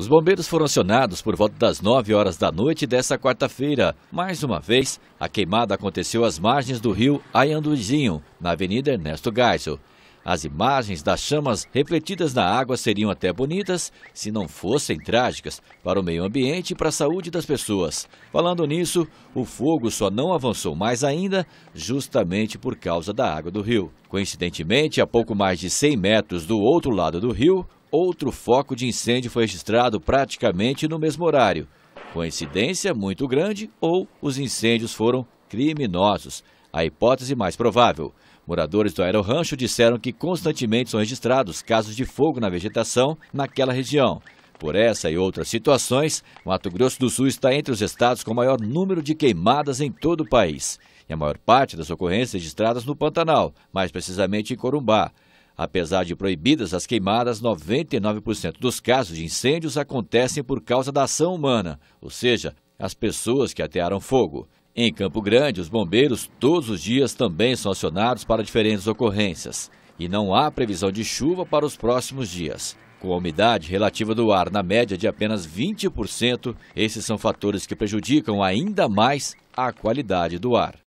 Os bombeiros foram acionados por volta das 9 horas da noite dessa quarta-feira. Mais uma vez, a queimada aconteceu às margens do rio Ayanduzinho, na Avenida Ernesto Geisel. As imagens das chamas refletidas na água seriam até bonitas se não fossem trágicas para o meio ambiente e para a saúde das pessoas. Falando nisso, o fogo só não avançou mais ainda justamente por causa da água do rio. Coincidentemente, a pouco mais de 100 metros do outro lado do rio, outro foco de incêndio foi registrado praticamente no mesmo horário. Coincidência muito grande ou os incêndios foram criminosos? A hipótese mais provável. Moradores do aerorancho disseram que constantemente são registrados casos de fogo na vegetação naquela região. Por essa e outras situações, Mato Grosso do Sul está entre os estados com maior número de queimadas em todo o país. E a maior parte das ocorrências registradas no Pantanal, mais precisamente em Corumbá. Apesar de proibidas as queimadas, 99% dos casos de incêndios acontecem por causa da ação humana, ou seja, as pessoas que atearam fogo. Em Campo Grande, os bombeiros todos os dias também são acionados para diferentes ocorrências. E não há previsão de chuva para os próximos dias. Com a umidade relativa do ar na média de apenas 20%, esses são fatores que prejudicam ainda mais a qualidade do ar.